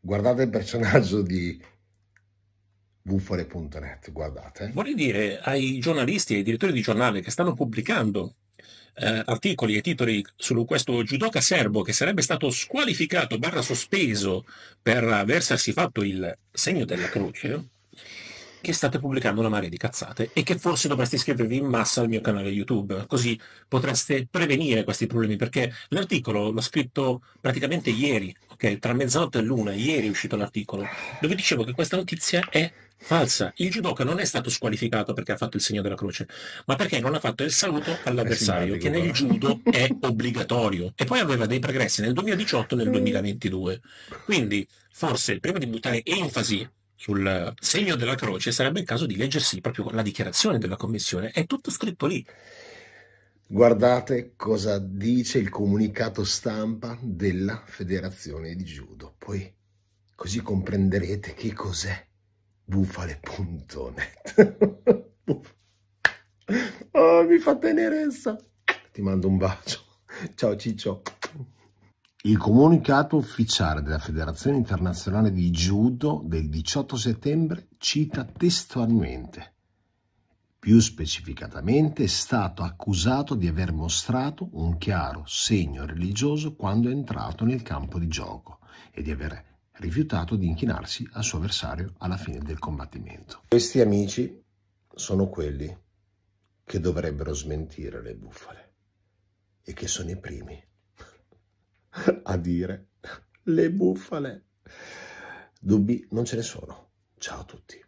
guardate il personaggio di bufale.net, guardate. Vorrei dire ai giornalisti e ai direttori di giornale che stanno pubblicando eh, articoli e titoli su questo judoka serbo che sarebbe stato squalificato barra sospeso per aver fatto il segno della croce, che state pubblicando una marea di cazzate e che forse dovreste iscrivervi in massa al mio canale YouTube, così potreste prevenire questi problemi, perché l'articolo l'ho scritto praticamente ieri, ok? Tra mezzanotte e l'una, ieri è uscito l'articolo, dove dicevo che questa notizia è falsa. Il judoka non è stato squalificato perché ha fatto il segno della croce, ma perché non ha fatto il saluto all'avversario, che nel judo è obbligatorio. E poi aveva dei progressi nel 2018 e nel 2022. Mm. Quindi, forse, prima di buttare enfasi sul segno della croce, sarebbe il caso di leggersi proprio la dichiarazione della Commissione, è tutto scritto lì. Guardate cosa dice il comunicato stampa della Federazione di Judo, poi così comprenderete che cos'è bufale.net. oh, mi fa tenerezza. Ti mando un bacio. Ciao Ciccio. Il comunicato ufficiale della Federazione Internazionale di Judo del 18 settembre cita testualmente più specificatamente è stato accusato di aver mostrato un chiaro segno religioso quando è entrato nel campo di gioco e di aver rifiutato di inchinarsi al suo avversario alla fine del combattimento. Questi amici sono quelli che dovrebbero smentire le bufale e che sono i primi a dire le bufale. Dubbi non ce ne sono. Ciao a tutti.